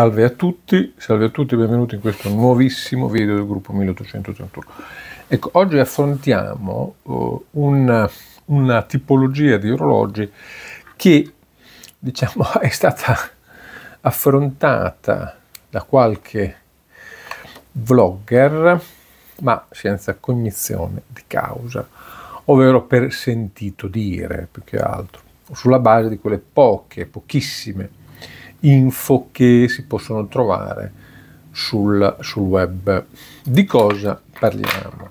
Salve a tutti, salve a tutti, benvenuti in questo nuovissimo video del gruppo 1831. Ecco, oggi affrontiamo uh, una, una, tipologia di orologi che diciamo è stata affrontata da qualche vlogger, ma senza cognizione di causa, ovvero per sentito dire più che altro, sulla base di quelle poche, pochissime info che si possono trovare sul, sul web. Di cosa parliamo?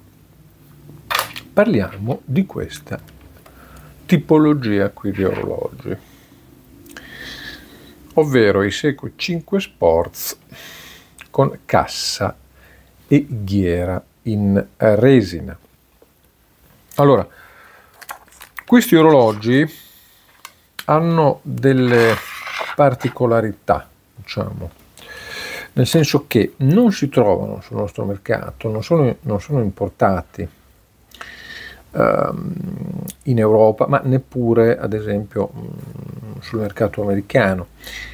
Parliamo di questa tipologia qui di orologi, ovvero i Seco 5 Sports con cassa e ghiera in resina. Allora, questi orologi hanno delle particolarità, diciamo, nel senso che non si trovano sul nostro mercato, non sono, non sono importati ehm, in Europa, ma neppure ad esempio mm, sul mercato americano,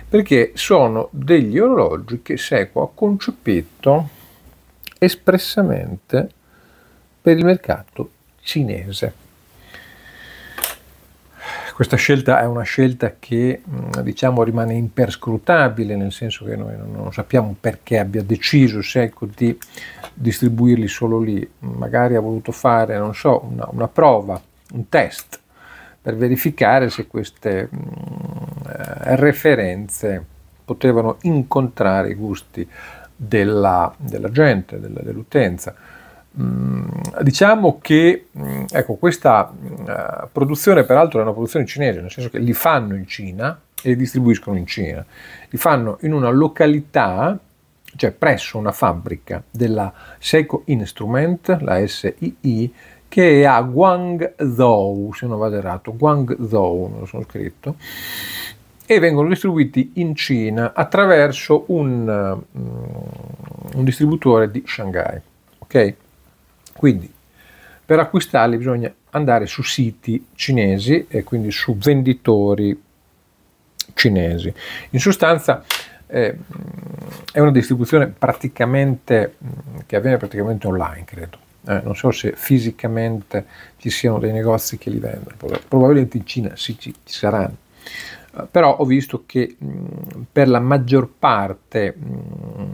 perché sono degli orologi che Seco ha concepito espressamente per il mercato cinese. Questa scelta è una scelta che diciamo, rimane imperscrutabile, nel senso che noi non sappiamo perché abbia deciso Secco di distribuirli solo lì, magari ha voluto fare, non so, una, una prova, un test per verificare se queste mh, eh, referenze potevano incontrare i gusti della, della gente, della, dell'utenza. Mh, diciamo che ecco, questa eh, produzione peraltro è una produzione cinese, nel senso che li fanno in Cina e li distribuiscono in Cina. Li fanno in una località, cioè presso una fabbrica della Seiko Instrument, la SII, che è a Guangzhou, se non vado errato, Guangzhou, me lo sono scritto, e vengono distribuiti in Cina attraverso un, mm, un distributore di Shanghai. Ok? Quindi per acquistarli bisogna andare su siti cinesi e quindi su venditori cinesi. In sostanza eh, è una distribuzione praticamente, mm, che avviene praticamente online, credo. Eh, non so se fisicamente ci siano dei negozi che li vendono, probabilmente in Cina sì, ci, ci saranno. Eh, però ho visto che mh, mm, per la maggior parte mh, mm,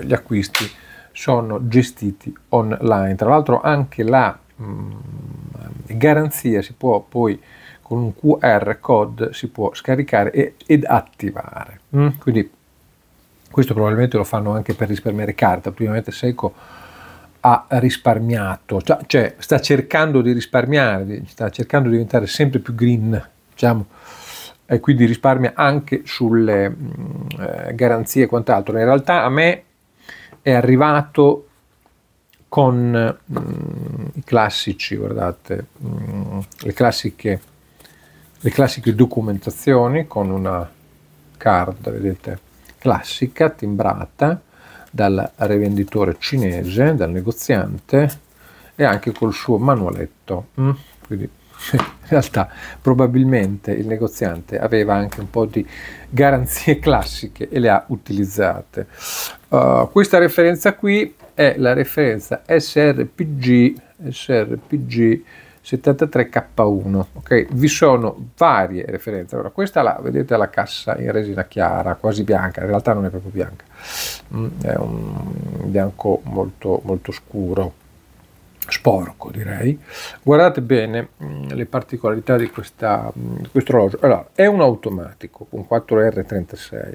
eh, gli acquisti sono gestiti online. Tra l'altro anche la mh, mm, garanzia si può poi con un QR code si può scaricare e, ed attivare. Mm? Quindi questo probabilmente lo fanno anche per risparmiare carta. Probabilmente Seiko ha risparmiato, cioè, cioè sta cercando di risparmiare, sta cercando di diventare sempre più green, diciamo e quindi risparmia anche sulle mh, mm, eh, garanzie e quant'altro. In realtà a me è arrivato con mh, mm, i classici, guardate, mh, mm, le, classiche, le classiche documentazioni con una card, vedete, classica, timbrata dal rivenditore cinese, dal negoziante e anche col suo manualetto. Mm, quindi cioè, in realtà probabilmente il negoziante aveva anche un po' di garanzie classiche e le ha utilizzate. Uh, questa referenza qui è la referenza SRPG, SRPG 73K1. Okay? Vi sono varie referenze. Allora, questa la vedete la cassa in resina chiara, quasi bianca, in realtà non è proprio bianca, mm, è un bianco molto, molto scuro sporco direi. Guardate bene mm, le particolarità di, questa, mm, di questo orologio. Allora, è un automatico con 4R36,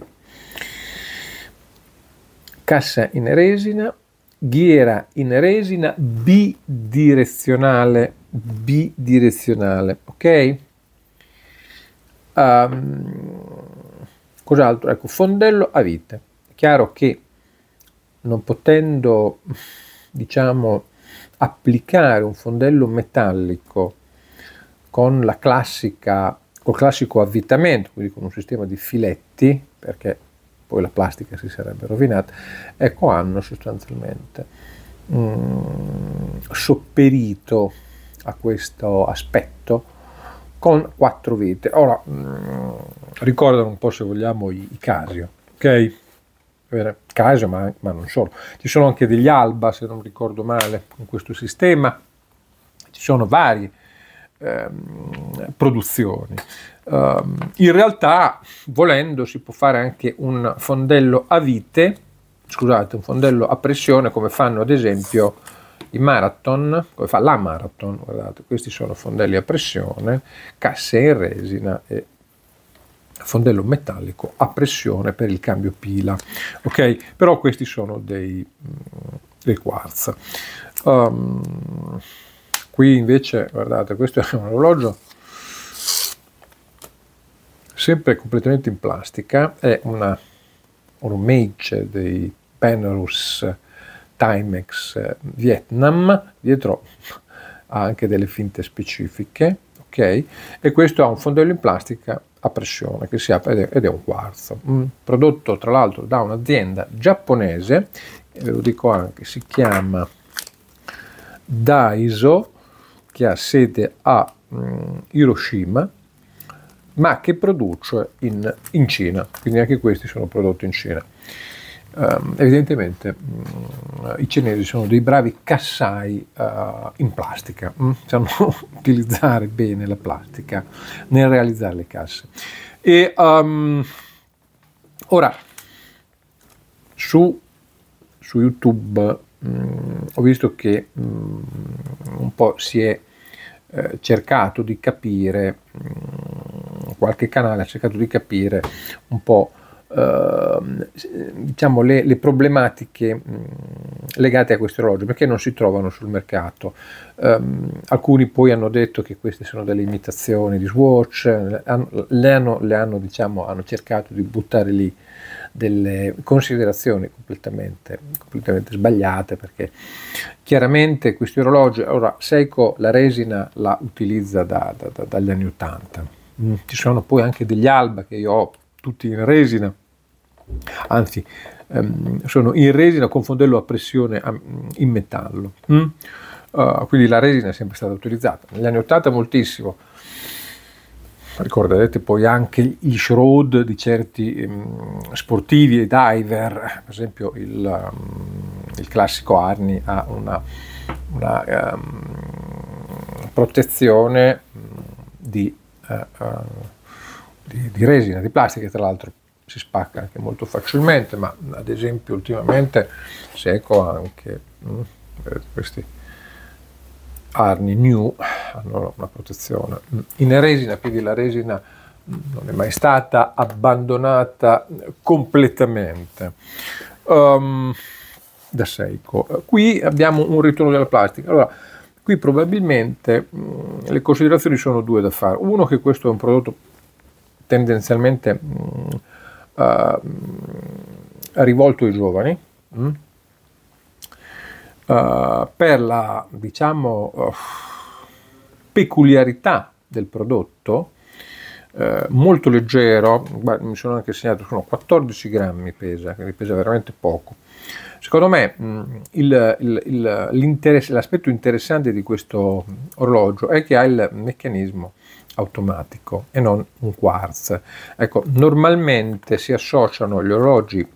cassa in resina, ghiera in resina bidirezionale, bidirezionale, ok? Um, cos'altro? Ecco, fondello a vite. chiaro che non potendo, diciamo, applicare un fondello metallico con la classica col classico avvitamento, quindi con un sistema di filetti, perché poi la plastica si sarebbe rovinata, ecco hanno sostanzialmente mm, sopperito a questo aspetto con quattro vite. Ora, mm, ricordano un po' se vogliamo i, i Casio, ok? Vedere case, ma, ma non solo. Ci sono anche degli alba, se non ricordo male, in questo sistema. Ci sono varie Ehm, produzioni. Ehm, in realtà, volendo, si può fare anche un fondello a vite, scusate, un fondello a pressione, come fanno ad esempio i marathon, come fa la marathon, guardate, questi sono fondelli a pressione, casse in resina e fondello metallico a pressione per il cambio pila. Ok, però questi sono dei, mm, dei quartz. Um, ehm, qui invece, guardate, questo è un orologio sempre completamente in plastica, è una mage dei Penrose Timex eh, Vietnam, dietro ha anche delle finte specifiche, ok? E questo ha un fondello in plastica a pressione che si apre ed è un quarzo. Un mm. prodotto tra l'altro da un'azienda giapponese, ve eh, lo dico anche, si chiama Daiso, che ha sede a mm, Hiroshima, ma che produce in, in Cina, quindi anche questi sono prodotti in Cina. Uh, evidentemente mh, mm, i cinesi sono dei bravi cassai uh, in plastica, mh? Mm? sanno utilizzare bene la plastica nel realizzare le casse. E um, ora su, su YouTube mh, mm, ho visto che un po' si è eh, cercato di capire, qualche canale ha cercato di capire un po' Ehm, diciamo, le, le, problematiche legate a questo orologio perché non si trovano sul mercato. Um, alcuni poi hanno detto che queste sono delle imitazioni di Swatch, hanno, le, hanno, le hanno, diciamo, hanno cercato di buttare lì delle considerazioni completamente, completamente sbagliate perché chiaramente questi orologi, ora Seiko la resina la utilizza da, da, da, dagli anni 80, mm. ci sono poi anche degli alba che io ho tutti in resina anzi ehm, sono in resina con fondello a pressione in metallo. Mm? Uh, quindi la resina è sempre stata utilizzata. Negli anni 80 moltissimo. Ricorderete poi anche gli shroud di certi ehm, sportivi e diver, per esempio il, um, il classico Arni ha una, una um, protezione mm, di, uh, uh, di, di resina, di plastica, tra l'altro si spacca anche molto facilmente, ma ad esempio ultimamente Seco ha anche mh, mm, eh, questi arni new hanno una protezione mm, in resina, quindi la resina mm, non è mai stata abbandonata completamente um, da Seiko. Qui abbiamo un ritorno della plastica. Allora, qui probabilmente mh, le considerazioni sono due da fare. Uno che questo è un prodotto tendenzialmente mh, Ehm, rivolto ai giovani mh, mm? eh, uh, per la diciamo eh, peculiarità del prodotto eh, molto leggero beh, mi sono anche segnato sono 14 grammi pesa quindi pesa veramente poco Secondo me mm, il, il, il, l'aspetto interessante di questo orologio è che ha il meccanismo automatico e non un quartz. Ecco, normalmente si associano gli orologi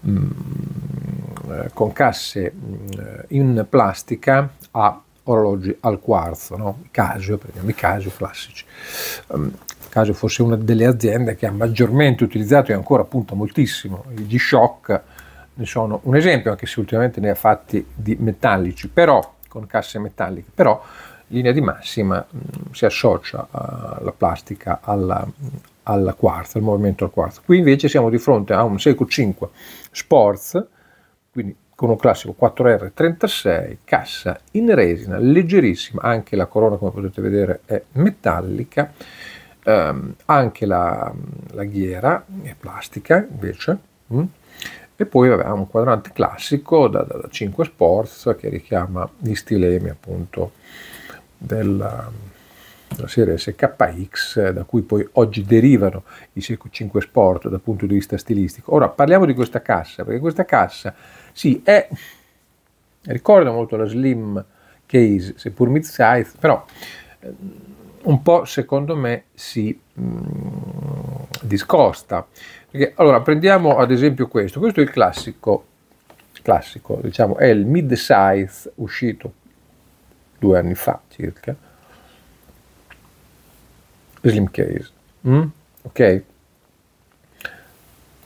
mh, mm, eh, con casse mh, mm, in plastica a orologi al quarzo, no? Casio, prendiamo i Casio classici. Um, Casio fosse una delle aziende che ha maggiormente utilizzato e ancora punta moltissimo i G-Shock, ne sono un esempio, anche se ultimamente ne ha fatti di metallici, però con casse metalliche, però linea di massima mm, si associa uh, la plastica alla, alla quarza, al movimento al quarto. Qui invece siamo di fronte a un Seiko 5 Sports, quindi con un classico 4R36, cassa in resina, leggerissima, anche la corona come potete vedere è metallica, ehm, anche la, la, ghiera è plastica invece, mh? Mm. e poi vabbè, un quadrante classico da, da, da 5 Sports che richiama gli stilemi appunto della, della serie SKX, da cui poi oggi derivano i Seiko 5 Sport dal punto di vista stilistico. Ora parliamo di questa cassa, perché questa cassa sì, è, ricorda molto la Slim Case, seppur mid-size, però ehm, un po' secondo me si mh, mm, discosta. Perché, allora prendiamo ad esempio questo, questo è il classico, classico diciamo, è il mid-size uscito due anni fa circa, Slimcase. Mm? Ok?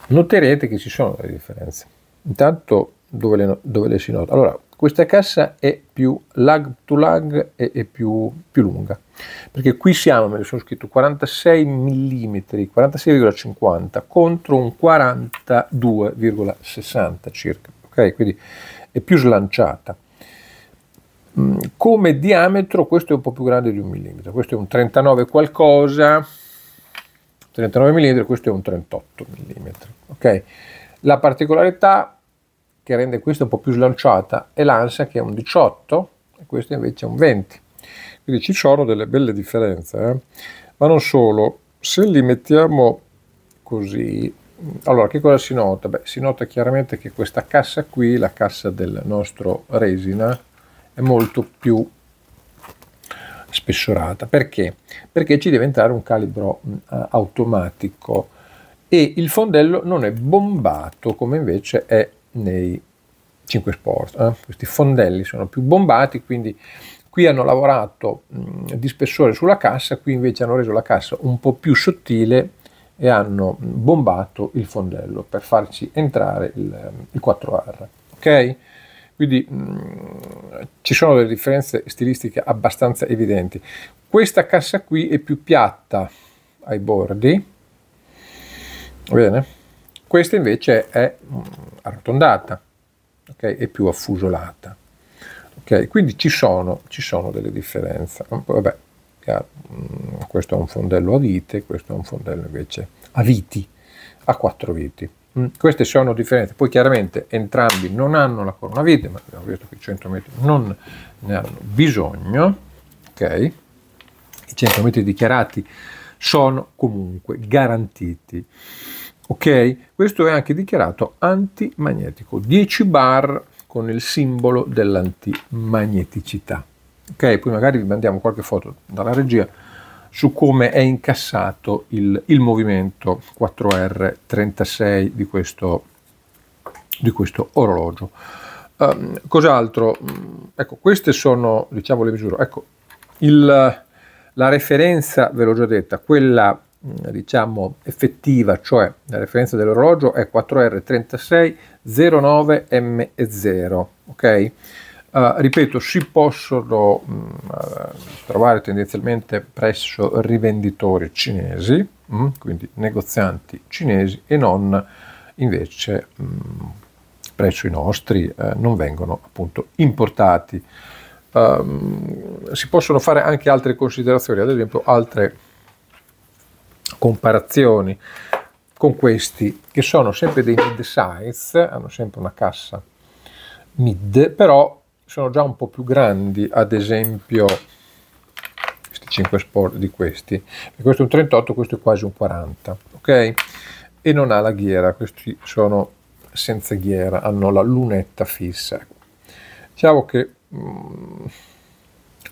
Noterete che ci sono delle differenze. Intanto dove le, dove le si nota? Allora, questa cassa è più lag to lag e è più, più lunga perché qui siamo, me lo sono scritto 46 mm 46,50 contro un 42,60 circa ok quindi è più slanciata Mm, come diametro questo è un po' più grande di un millimetro, questo è un 39 qualcosa, 39 mm, questo è un 38 mm. Okay? La particolarità che rende questa un po' più slanciata è l'ansa che è un 18 e questo invece è un 20. Quindi ci sono delle belle differenze, eh? ma non solo, se li mettiamo così, mm, allora che cosa si nota? Beh, si nota chiaramente che questa cassa qui, la cassa del nostro resina, è molto più spessorata. Perché? Perché ci deve entrare un calibro mh, eh, automatico e il fondello non è bombato come invece è nei 5 Sport. Eh? Questi fondelli sono più bombati, quindi qui hanno lavorato mh, di spessore sulla cassa, qui invece hanno reso la cassa un po' più sottile e hanno bombato il fondello per farci entrare il, il 4R. Ok? Quindi mh, mm, ci sono delle differenze stilistiche abbastanza evidenti. Questa cassa qui è più piatta ai bordi, bene? Questa invece è mh, mm, arrotondata, okay? è più affusolata. Okay? Quindi ci sono, ci sono delle differenze. Vabbè, mm, questo è un fondello a vite, questo è un fondello invece a viti, a quattro viti. Mm, queste sono differenze, poi chiaramente entrambi non hanno la coronavirus, ma abbiamo visto che i 100 metri non ne hanno bisogno, okay? i 100 metri dichiarati sono comunque garantiti. Ok? Questo è anche dichiarato antimagnetico, 10 bar con il simbolo dell'antimagneticità. Ok? Poi magari vi mandiamo qualche foto dalla regia su come è incassato il, il movimento 4R36 di questo, di questo orologio. Um, cos'altro? Mm, ecco, queste sono diciamo, le misure. Ecco, il, la referenza, ve l'ho già detta, quella mm, diciamo effettiva, cioè la referenza dell'orologio è 4R3609M0, ok? Uh, ripeto, si possono mh, mm, eh, trovare tendenzialmente presso rivenditori cinesi, mh, mm, quindi negozianti cinesi e non invece mh, mm, presso i nostri, eh, non vengono appunto importati. Uh, si possono fare anche altre considerazioni, ad esempio altre comparazioni con questi che sono sempre dei mid size, hanno sempre una cassa mid, però sono già un po' più grandi, ad esempio questi 5 sport di questi, questo è un 38, questo è quasi un 40, ok? E non ha la ghiera, questi sono senza ghiera, hanno la lunetta fissa. Diciamo che mh, mm,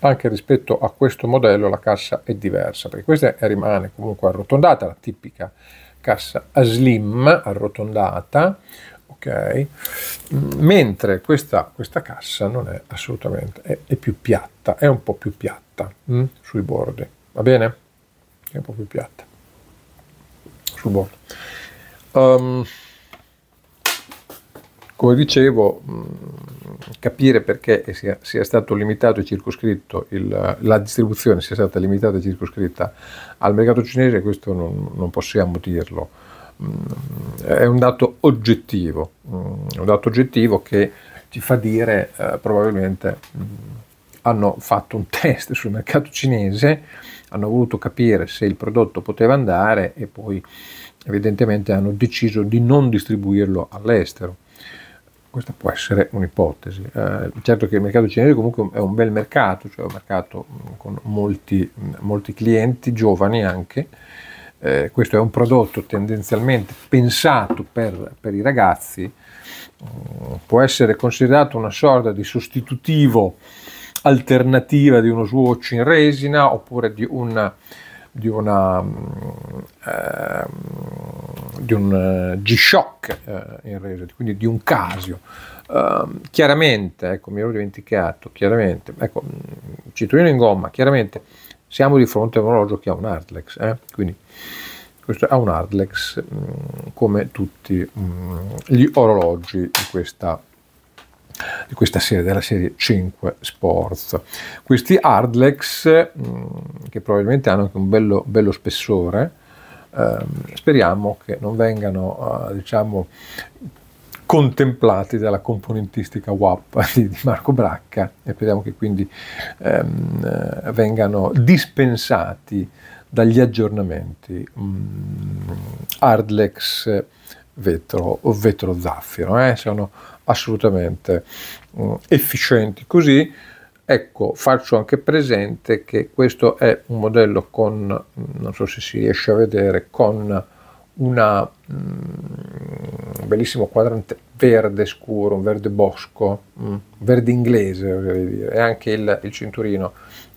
anche rispetto a questo modello la cassa è diversa, perché questa è, rimane comunque arrotondata, la tipica cassa slim arrotondata, Okay? Mm, mentre questa, questa, cassa non è assolutamente, è, è, più piatta, è un po' più piatta mh? Mm, sui bordi, va bene? È un po' più piatta sul bordo. Um, come dicevo, mm, capire perché sia, sia, stato limitato e circoscritto, il, la distribuzione sia stata limitata e circoscritta al mercato cinese, questo non, non possiamo dirlo è un dato oggettivo, mm, un dato oggettivo che ti fa dire eh, probabilmente mm, hanno fatto un test sul mercato cinese, hanno voluto capire se il prodotto poteva andare e poi evidentemente hanno deciso di non distribuirlo all'estero. Questa può essere un'ipotesi. Eh, certo che il mercato cinese comunque è un bel mercato, cioè un mercato mm, con molti, molti clienti, giovani anche, eh, questo è un prodotto tendenzialmente pensato per, per i ragazzi, mm, può essere considerato una sorta di sostitutivo alternativa di uno swatch in resina oppure di una di, una, eh, di un eh, G-Shock eh, in resina, quindi di un Casio. Eh, chiaramente, ecco, mi ero dimenticato, chiaramente, ecco, mm, citroino in gomma, chiaramente siamo di fronte a un orologio che ha un hardlex, eh? quindi questo ha un hardlex mm, come tutti mm, gli orologi di questa, di questa, serie, della serie 5 Sports. Questi hardlex, mm, che probabilmente hanno anche un bello, bello spessore, ehm, speriamo che non vengano eh, diciamo, contemplati dalla componentistica WAP di, Marco Bracca e speriamo che quindi ehm, eh, vengano dispensati dagli aggiornamenti mh, mm, Hardlex vetro o vetro zaffiro, eh? sono assolutamente mh, mm, efficienti così. Ecco, faccio anche presente che questo è un modello con, non so se si riesce a vedere, con una, un mm, bellissimo quadrante verde scuro, un verde bosco, un mm, verde inglese dire, e anche il, il cinturino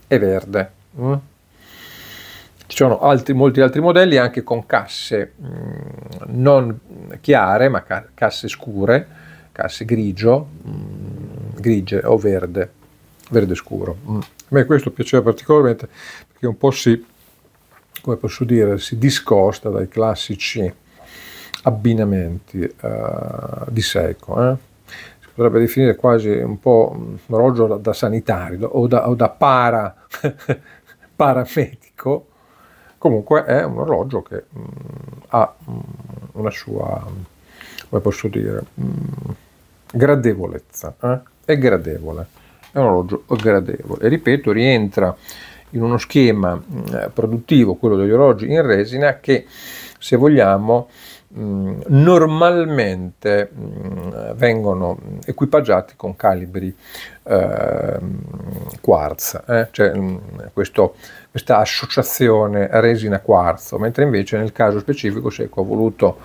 è verde. Mm. Ci sono altri, molti altri modelli anche con casse mm, non chiare, ma ca casse scure, casse grigio, mm, grigie o verde, verde scuro. Mm. A me questo piaceva particolarmente perché un po' si come posso dire, si discosta dai classici abbinamenti eh, di secco. Eh? Si potrebbe definire quasi un po' un orologio da, da sanitario o da, o da para, paramedico. Comunque è un orologio che mh, mm, ha mh, mm, una sua, come posso dire, mh, mm, gradevolezza. Eh? È gradevole, è un orologio gradevole. E ripeto, rientra in uno schema mm, produttivo, quello degli orologi in resina, che se vogliamo mm, normalmente mm, vengono equipaggiati con calibri eh, quartz, eh? cioè questo, questa associazione resina quarzo, mentre invece nel caso specifico Seco ecco, ha voluto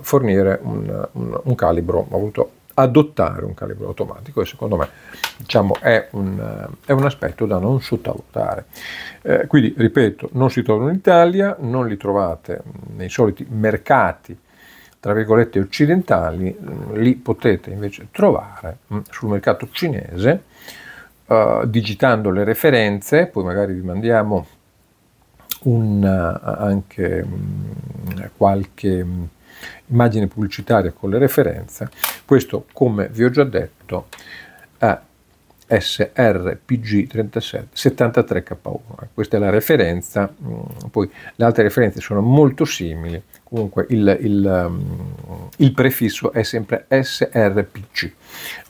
fornire un, un, un calibro, ha voluto adottare un calibro automatico e secondo me diciamo, è, un, è, un, aspetto da non sottovalutare. Eh, quindi, ripeto, non si trovano in Italia, non li trovate nei soliti mercati tra virgolette occidentali, mm, li potete invece trovare mm, sul mercato cinese eh, digitando le referenze, poi magari vi mandiamo un, eh, anche mm, qualche immagine pubblicitaria con le referenze, questo come vi ho già detto è srpg 73 k 1 questa è la referenza, mm, poi le altre referenze sono molto simili, comunque il, il, mm, il prefisso è sempre SRPG.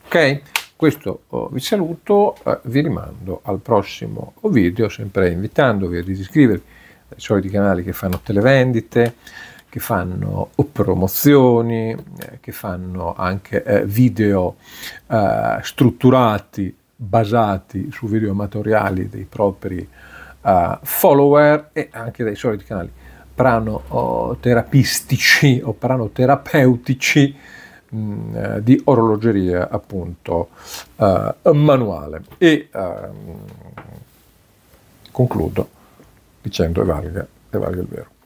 Ok? Questo oh, vi saluto, eh, vi rimando al prossimo video, sempre invitandovi ad iscrivervi ai soliti canali che fanno televendite, che fanno promozioni, eh, che fanno anche eh, video eh, strutturati basati su video amatoriali dei propri eh, follower e anche dai soliti canali pranoterapistici oh, o pranoterapeutici mm, eh, di orologeria appunto eh, manuale e ehm, concludo dicendo e valga, e valga il vero